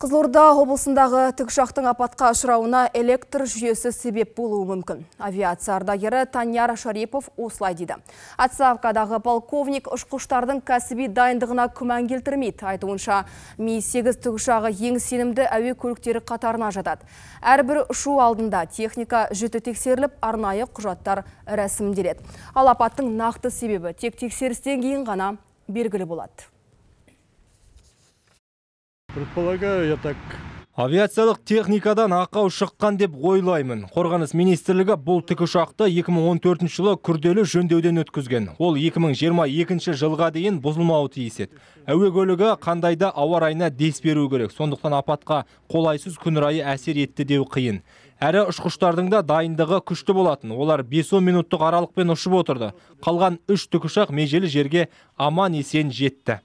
Қызылорда облысындағы тікұшақтың апатқа ұшырауына электр жүйесі себеп болуы мүмкін. Авиация ардагері Таньяр Шарипов осылай дейді. Отставкадағы полковник ұшқыштардың кәсіби дайындығына күмән келтірмейді. Айтуынша, Ми-8 тікұшағы ең сенімді әуе көліктері қатарына жатады. Әрбір ұшу алдында техника жіті тексеріліп, арнайы құжаттар рәсімделеді. Ал апаттың нақты себебі тек тексерістен кейін ғана белгілі болады предполагаю я так авиациялық техникадан ақау шыққан деп ойлаймын қорғаныс министрлігі бұл тікұшақты 2014 жылы күрделі жөндеуден өткізген ол 2022 жылға дейін бұзылмауы тиіс еді әуе көлігі қандай да ауа райына дес беру керек сондықтан апатқа қолайсыз күн райы әсер етті деу қиын әрі ұшқыштардың да дайындығы күшті болатын олар 5-10 минуттық аралықпен ұшып отырды қалған үш тікұшақ межелі жерге аман есен жетті